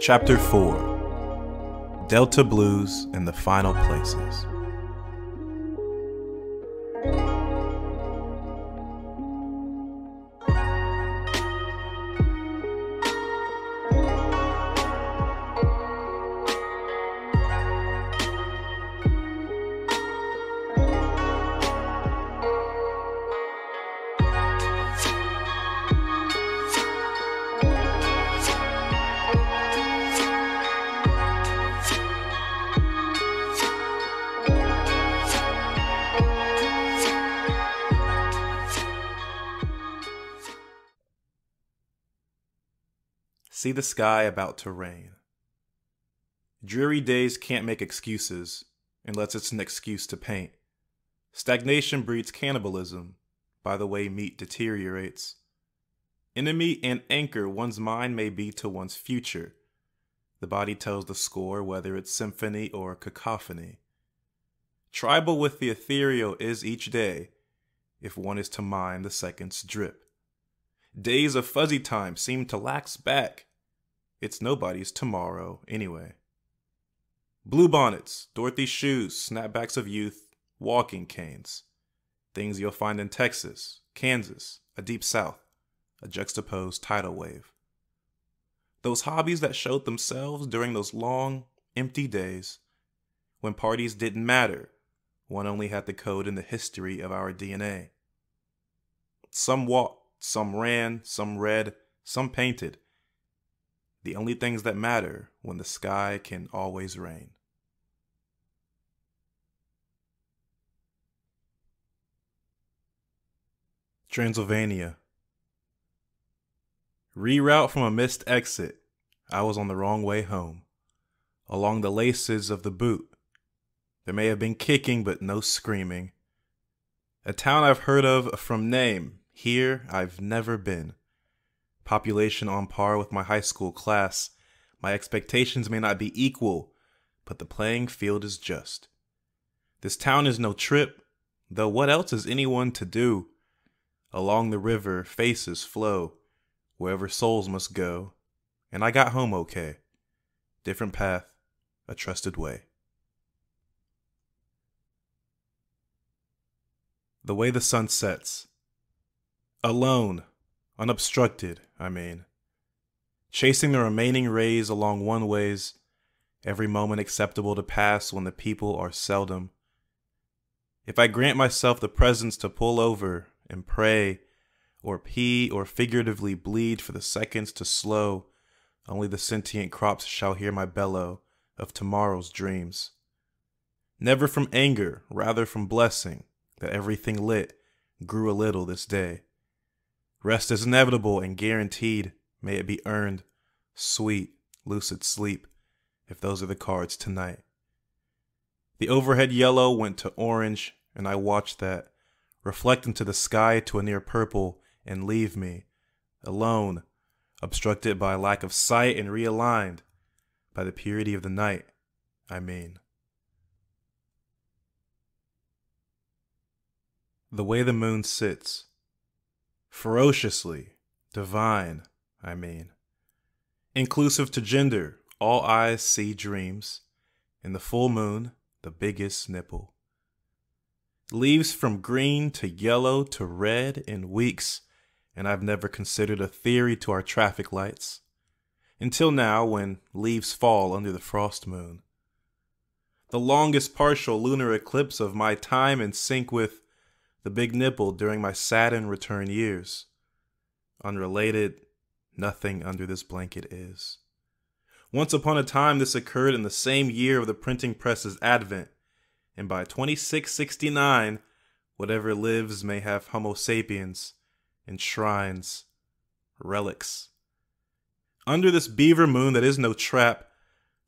Chapter 4 Delta Blues and the Final Places. See the sky about to rain. Dreary days can't make excuses unless it's an excuse to paint. Stagnation breeds cannibalism by the way meat deteriorates. Enemy and anchor one's mind may be to one's future. The body tells the score whether it's symphony or cacophony. Tribal with the ethereal is each day if one is to mind the second's drip. Days of fuzzy time seem to lax back. It's nobody's tomorrow, anyway. Blue bonnets, Dorothy's shoes, snapbacks of youth, walking canes. Things you'll find in Texas, Kansas, a deep south, a juxtaposed tidal wave. Those hobbies that showed themselves during those long, empty days when parties didn't matter, one only had the code and the history of our DNA. Some walk, some ran, some read, some painted. The only things that matter when the sky can always rain. Transylvania. Reroute from a missed exit. I was on the wrong way home. Along the laces of the boot. There may have been kicking, but no screaming. A town I've heard of from name, here I've never been. Population on par with my high school class. My expectations may not be equal, but the playing field is just. This town is no trip, though what else is anyone to do? Along the river, faces flow, wherever souls must go, and I got home okay. Different path, a trusted way. The way the sun sets. Alone, unobstructed, I mean. Chasing the remaining rays along one ways, every moment acceptable to pass when the people are seldom. If I grant myself the presence to pull over and pray, or pee, or figuratively bleed for the seconds to slow, only the sentient crops shall hear my bellow of tomorrow's dreams. Never from anger, rather from blessing, that everything lit grew a little this day. Rest is inevitable and guaranteed. May it be earned. Sweet, lucid sleep, if those are the cards tonight. The overhead yellow went to orange, and I watched that, reflect into the sky to a near purple, and leave me, alone, obstructed by lack of sight and realigned, by the purity of the night, I mean. The way the moon sits ferociously, divine, I mean. Inclusive to gender, all eyes see dreams. In the full moon, the biggest nipple. Leaves from green to yellow to red in weeks, and I've never considered a theory to our traffic lights. Until now, when leaves fall under the frost moon. The longest partial lunar eclipse of my time in sync with the big nipple during my saddened return years. Unrelated, nothing under this blanket is. Once upon a time, this occurred in the same year of the printing press's advent, and by 2669, whatever lives may have Homo sapiens, and shrines, relics. Under this beaver moon that is no trap,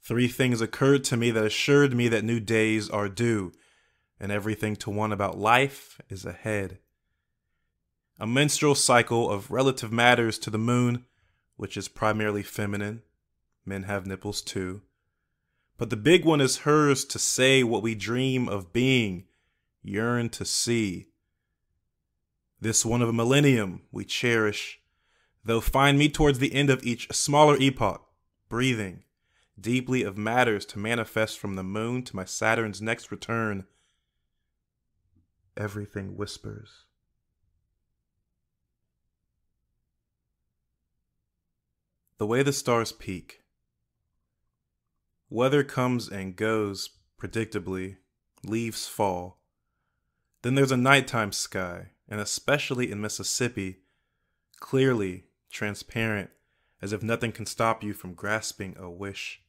three things occurred to me that assured me that new days are due and everything to one about life is ahead. A menstrual cycle of relative matters to the moon, which is primarily feminine. Men have nipples too. But the big one is hers to say what we dream of being, yearn to see. This one of a millennium we cherish, though find me towards the end of each smaller epoch, breathing deeply of matters to manifest from the moon to my Saturn's next return everything whispers. The way the stars peak. Weather comes and goes, predictably, leaves fall. Then there's a nighttime sky, and especially in Mississippi, clearly, transparent, as if nothing can stop you from grasping a wish.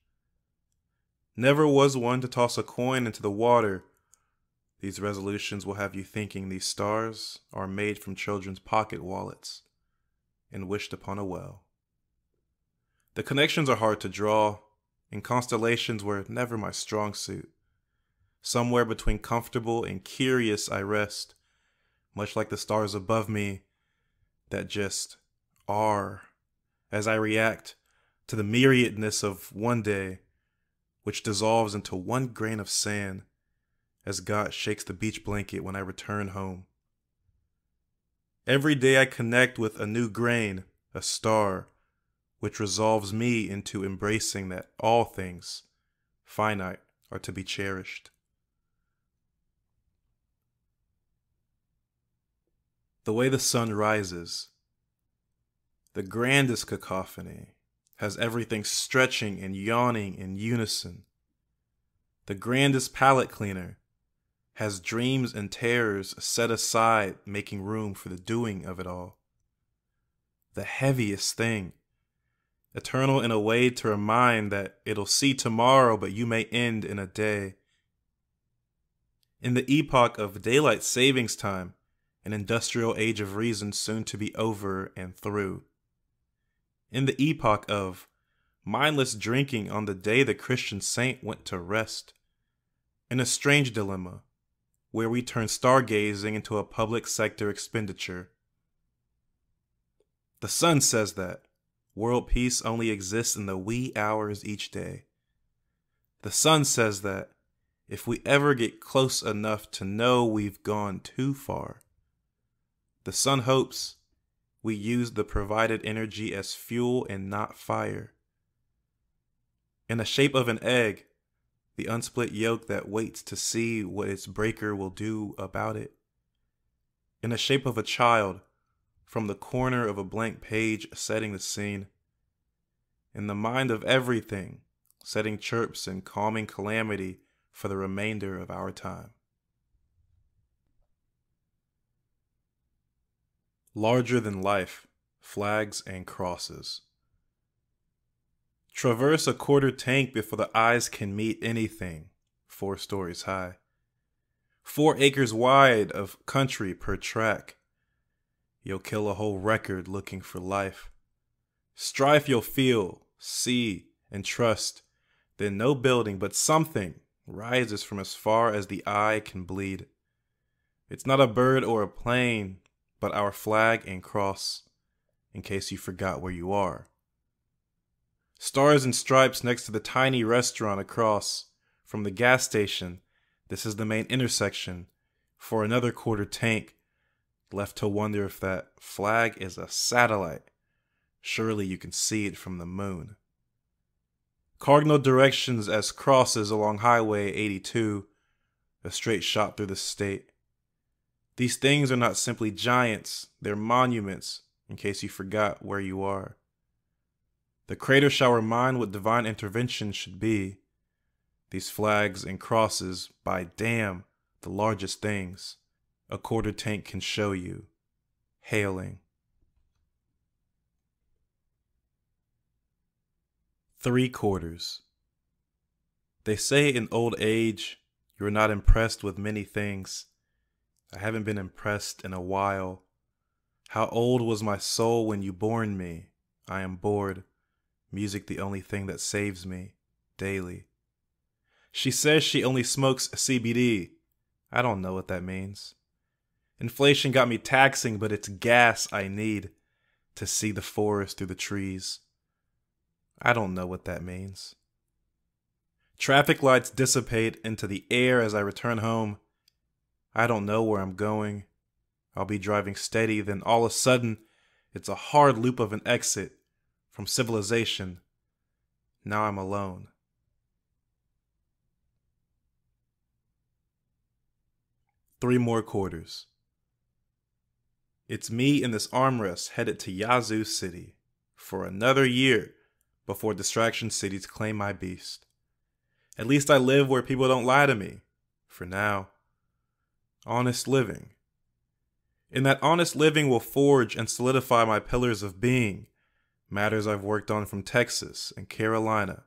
Never was one to toss a coin into the water these resolutions will have you thinking these stars are made from children's pocket wallets and wished upon a well. The connections are hard to draw, and constellations were never my strong suit. Somewhere between comfortable and curious, I rest, much like the stars above me that just are, as I react to the myriadness of one day, which dissolves into one grain of sand as God shakes the beach blanket when I return home. Every day I connect with a new grain, a star, which resolves me into embracing that all things, finite, are to be cherished. The way the sun rises, the grandest cacophony, has everything stretching and yawning in unison. The grandest palate cleaner, has dreams and terrors set aside, making room for the doing of it all. The heaviest thing, eternal in a way to remind that it'll see tomorrow, but you may end in a day. In the epoch of daylight savings time, an industrial age of reason soon to be over and through. In the epoch of mindless drinking on the day the Christian saint went to rest. In a strange dilemma, where we turn stargazing into a public sector expenditure. The sun says that world peace only exists in the wee hours each day. The sun says that if we ever get close enough to know we've gone too far, the sun hopes we use the provided energy as fuel and not fire. In the shape of an egg, the unsplit yoke that waits to see what its breaker will do about it. In the shape of a child, from the corner of a blank page setting the scene. In the mind of everything, setting chirps and calming calamity for the remainder of our time. Larger than life, flags and crosses. Traverse a quarter tank before the eyes can meet anything, four stories high. Four acres wide of country per track. You'll kill a whole record looking for life. Strife you'll feel, see, and trust. Then no building but something rises from as far as the eye can bleed. It's not a bird or a plane, but our flag and cross, in case you forgot where you are. Stars and stripes next to the tiny restaurant across from the gas station. This is the main intersection for another quarter tank. Left to wonder if that flag is a satellite. Surely you can see it from the moon. Cardinal directions as crosses along Highway 82, a straight shot through the state. These things are not simply giants, they're monuments, in case you forgot where you are. The crater shall remind what divine intervention should be. These flags and crosses, by damn, the largest things a quarter tank can show you. Hailing. Three quarters. They say in old age, you're not impressed with many things. I haven't been impressed in a while. How old was my soul when you born me? I am bored. Music the only thing that saves me daily. She says she only smokes CBD. I don't know what that means. Inflation got me taxing, but it's gas I need to see the forest through the trees. I don't know what that means. Traffic lights dissipate into the air as I return home. I don't know where I'm going. I'll be driving steady, then all of a sudden, it's a hard loop of an exit from civilization. Now I'm alone. Three more quarters. It's me in this armrest headed to Yazoo City for another year before distraction cities claim my beast. At least I live where people don't lie to me. For now, honest living. In that honest living will forge and solidify my pillars of being matters I've worked on from Texas and Carolina.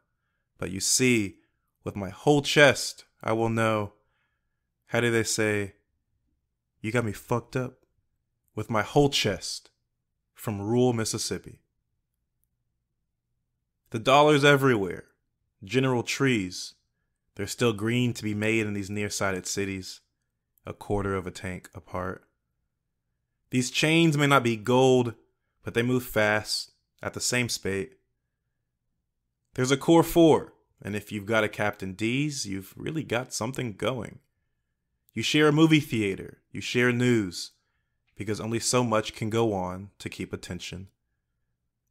But you see, with my whole chest, I will know. How do they say? You got me fucked up. With my whole chest. From rural Mississippi. The dollar's everywhere. General trees. they're still green to be made in these nearsighted cities, a quarter of a tank apart. These chains may not be gold, but they move fast at the same spate, There's a core four, and if you've got a Captain D's, you've really got something going. You share a movie theater, you share news, because only so much can go on to keep attention.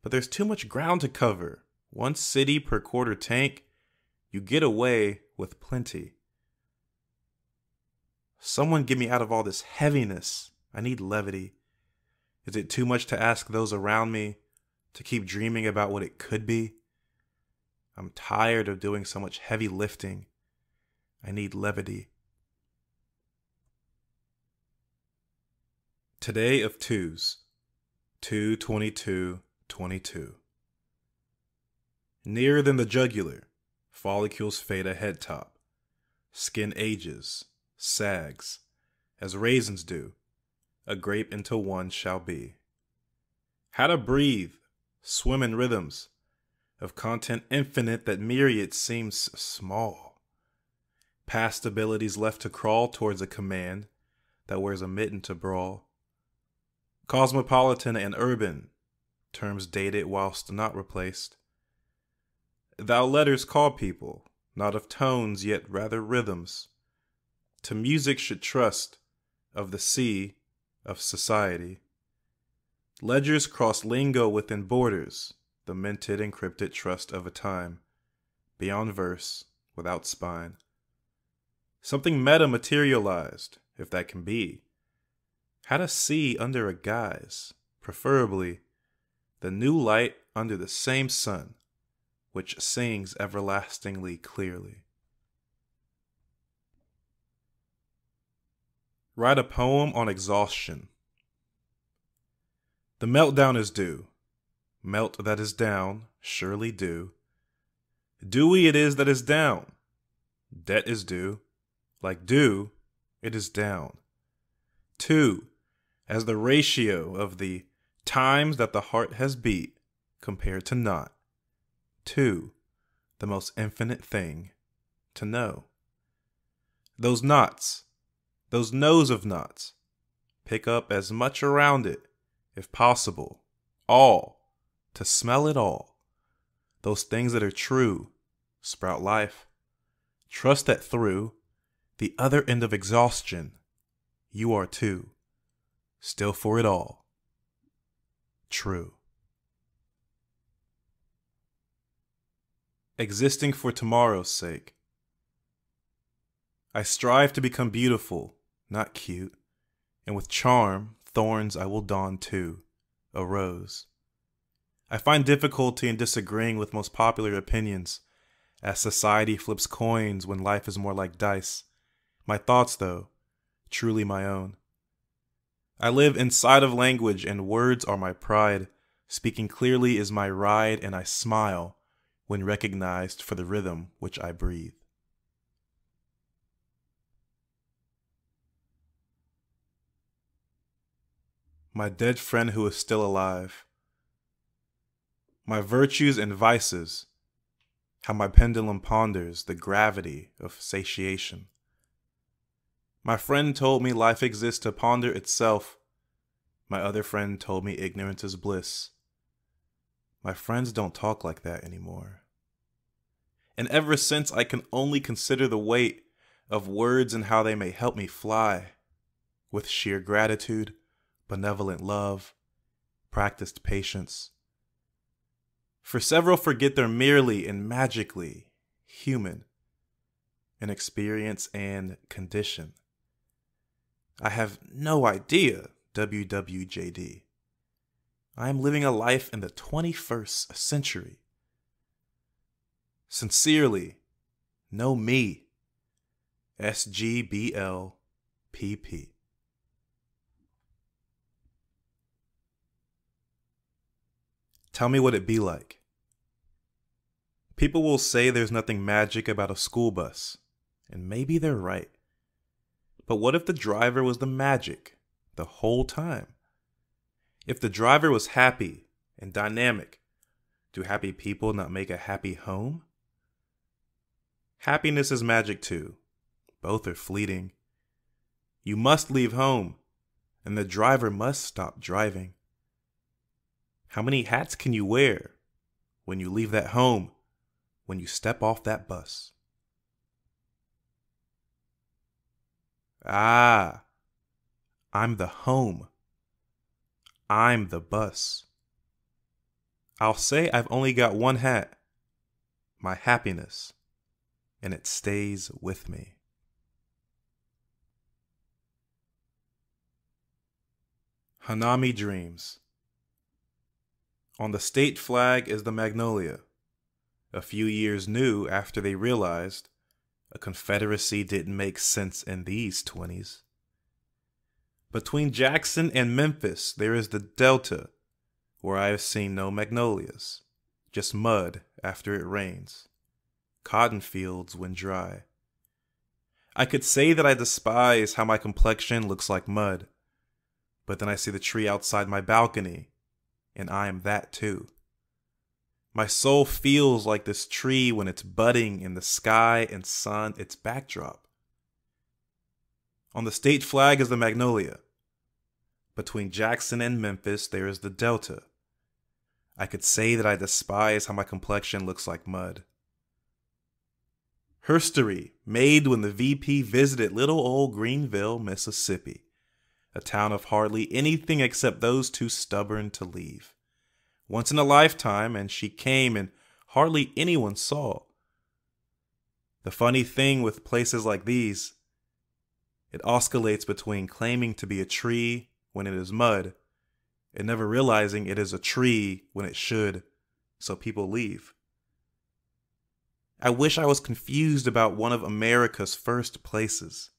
But there's too much ground to cover. One city per quarter tank, you get away with plenty. Someone get me out of all this heaviness. I need levity. Is it too much to ask those around me to keep dreaming about what it could be. I'm tired of doing so much heavy lifting. I need levity. Today of twos, twenty-two twenty-two. Nearer than the jugular, follicles fade a head top. Skin ages, sags, as raisins do. A grape into one shall be. How to breathe Swimming rhythms of content infinite that myriad seems small. Past abilities left to crawl towards a command that wears a mitten to brawl. Cosmopolitan and urban, terms dated whilst not replaced. Thou letters call people, not of tones, yet rather rhythms. To music should trust, of the sea, of society. Ledgers cross lingo within borders, the minted encrypted trust of a time, beyond verse, without spine. Something meta materialized, if that can be. had to see under a guise, preferably, the new light under the same sun, which sings everlastingly clearly. Write a poem on exhaustion the meltdown is due. Melt that is down, surely due. Dewy it is that is down. Debt is due. Like dew, it is down. Two, as the ratio of the times that the heart has beat compared to not. Two, the most infinite thing to know. Those knots, those knows of knots, pick up as much around it if possible, all, to smell it all. Those things that are true sprout life. Trust that through the other end of exhaustion, you are too, still for it all, true. Existing for tomorrow's sake. I strive to become beautiful, not cute, and with charm thorns I will don too, a rose. I find difficulty in disagreeing with most popular opinions, as society flips coins when life is more like dice. My thoughts, though, truly my own. I live inside of language, and words are my pride. Speaking clearly is my ride, and I smile when recognized for the rhythm which I breathe. my dead friend who is still alive, my virtues and vices, how my pendulum ponders the gravity of satiation. My friend told me life exists to ponder itself. My other friend told me ignorance is bliss. My friends don't talk like that anymore. And ever since, I can only consider the weight of words and how they may help me fly with sheer gratitude benevolent love, practiced patience. For several forget they're merely and magically human in experience and condition. I have no idea, WWJD. I am living a life in the 21st century. Sincerely, know me. SGBLPP. Tell me what it be like. People will say there's nothing magic about a school bus, and maybe they're right. But what if the driver was the magic the whole time? If the driver was happy and dynamic, do happy people not make a happy home? Happiness is magic too. Both are fleeting. You must leave home, and the driver must stop driving. How many hats can you wear when you leave that home, when you step off that bus? Ah, I'm the home. I'm the bus. I'll say I've only got one hat, my happiness, and it stays with me. Hanami Dreams on the state flag is the magnolia, a few years new after they realized a confederacy didn't make sense in these 20s. Between Jackson and Memphis, there is the Delta, where I have seen no magnolias, just mud after it rains, cotton fields when dry. I could say that I despise how my complexion looks like mud, but then I see the tree outside my balcony and I am that too. My soul feels like this tree when it's budding in the sky and sun, its backdrop. On the state flag is the magnolia. Between Jackson and Memphis, there is the delta. I could say that I despise how my complexion looks like mud. Herstory, made when the VP visited little old Greenville, Mississippi a town of hardly anything except those too stubborn to leave. Once in a lifetime, and she came and hardly anyone saw. The funny thing with places like these, it oscillates between claiming to be a tree when it is mud and never realizing it is a tree when it should, so people leave. I wish I was confused about one of America's first places.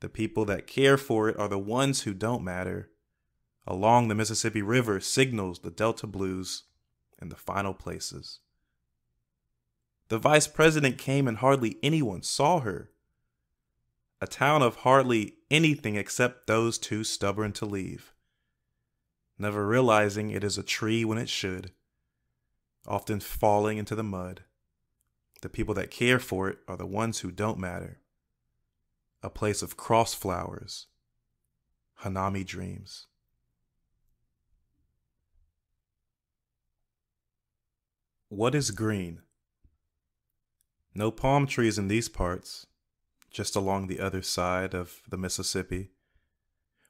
The people that care for it are the ones who don't matter. Along the Mississippi River signals the Delta Blues in the final places. The vice president came and hardly anyone saw her. A town of hardly anything except those too stubborn to leave. Never realizing it is a tree when it should, often falling into the mud. The people that care for it are the ones who don't matter a place of cross flowers, Hanami dreams. What is green? No palm trees in these parts, just along the other side of the Mississippi,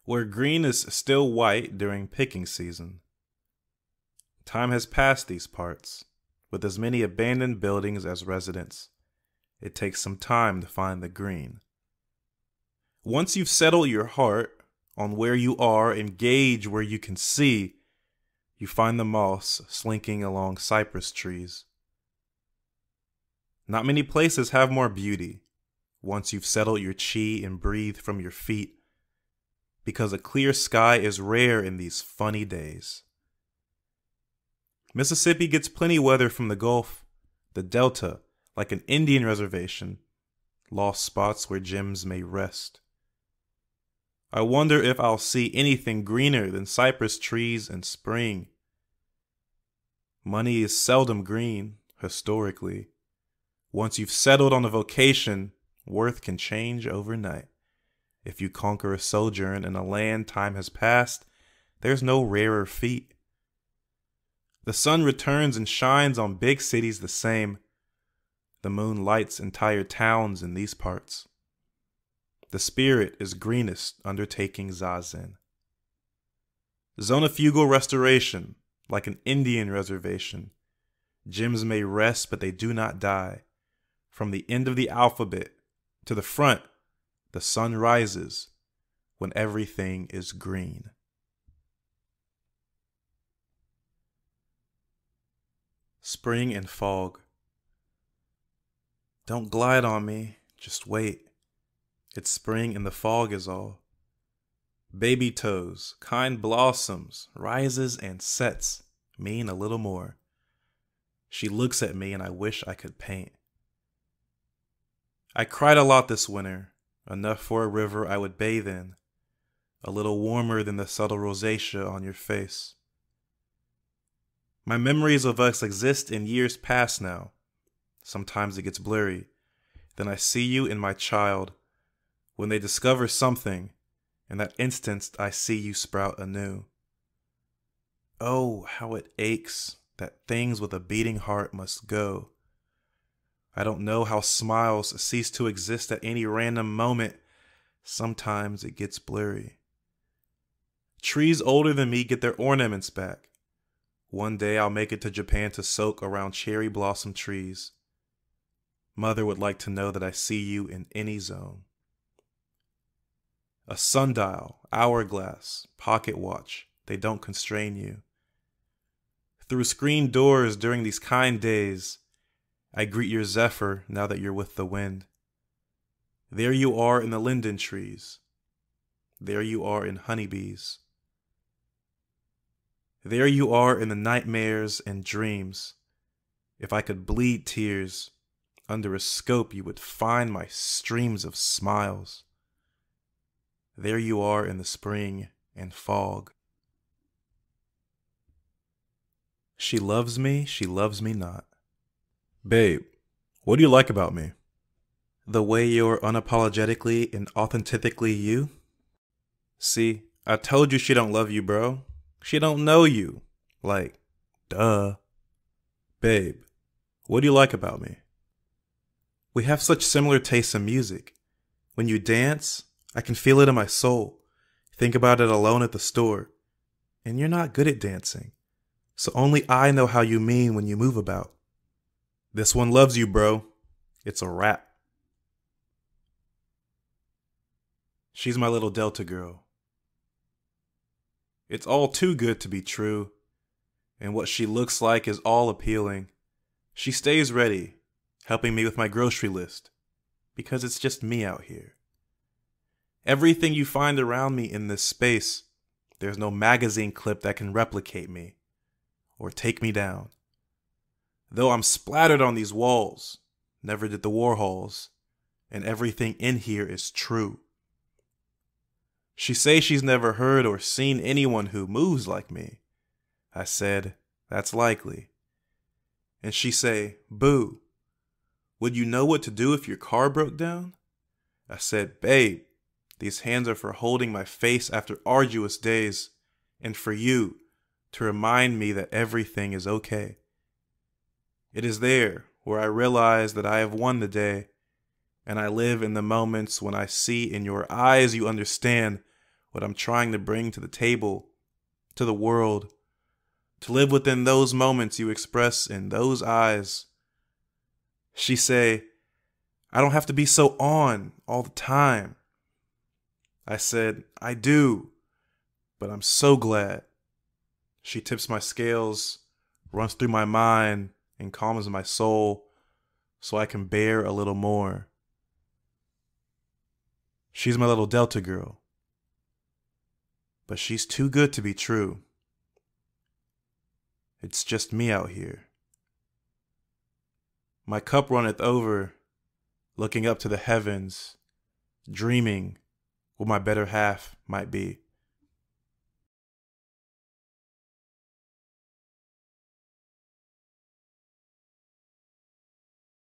where green is still white during picking season. Time has passed these parts, with as many abandoned buildings as residents. It takes some time to find the green once you've settled your heart on where you are and gauge where you can see, you find the moss slinking along cypress trees. Not many places have more beauty once you've settled your chi and breathed from your feet, because a clear sky is rare in these funny days. Mississippi gets plenty weather from the Gulf, the Delta, like an Indian reservation, lost spots where gems may rest. I wonder if I'll see anything greener than cypress trees in spring. Money is seldom green, historically. Once you've settled on a vocation, worth can change overnight. If you conquer a sojourn in a land time has passed, there's no rarer feat. The sun returns and shines on big cities the same. The moon lights entire towns in these parts. The spirit is greenest undertaking zazen. Zonafugal restoration, like an Indian reservation. Gems may rest, but they do not die. From the end of the alphabet to the front, the sun rises when everything is green. Spring and fog. Don't glide on me, just wait. It's spring and the fog is all. Baby toes, kind blossoms, rises and sets, mean a little more. She looks at me and I wish I could paint. I cried a lot this winter, enough for a river I would bathe in, a little warmer than the subtle rosacea on your face. My memories of us exist in years past now. Sometimes it gets blurry. Then I see you in my child, when they discover something, in that instant I see you sprout anew. Oh, how it aches that things with a beating heart must go. I don't know how smiles cease to exist at any random moment. Sometimes it gets blurry. Trees older than me get their ornaments back. One day I'll make it to Japan to soak around cherry blossom trees. Mother would like to know that I see you in any zone. A sundial, hourglass, pocket watch, they don't constrain you. Through screen doors during these kind days, I greet your zephyr now that you're with the wind. There you are in the linden trees. There you are in honeybees. There you are in the nightmares and dreams. If I could bleed tears, under a scope you would find my streams of smiles. There you are in the spring and fog. She loves me, she loves me not. Babe, what do you like about me? The way you're unapologetically and authentically you? See, I told you she don't love you, bro. She don't know you. Like, duh. Babe, what do you like about me? We have such similar tastes in music. When you dance, I can feel it in my soul. Think about it alone at the store. And you're not good at dancing. So only I know how you mean when you move about. This one loves you, bro. It's a wrap. She's my little Delta girl. It's all too good to be true, and what she looks like is all appealing. She stays ready, helping me with my grocery list, because it's just me out here. Everything you find around me in this space, there's no magazine clip that can replicate me or take me down. Though I'm splattered on these walls, never did the Warhols, and everything in here is true. She say she's never heard or seen anyone who moves like me. I said, that's likely. And she say, boo, would you know what to do if your car broke down? I said, babe, these hands are for holding my face after arduous days, and for you to remind me that everything is okay. It is there where I realize that I have won the day, and I live in the moments when I see in your eyes you understand what I'm trying to bring to the table, to the world. To live within those moments you express in those eyes. She say, I don't have to be so on all the time. I said, I do, but I'm so glad. She tips my scales, runs through my mind, and calms my soul so I can bear a little more. She's my little Delta girl, but she's too good to be true. It's just me out here. My cup runneth over, looking up to the heavens, dreaming what my better half might be.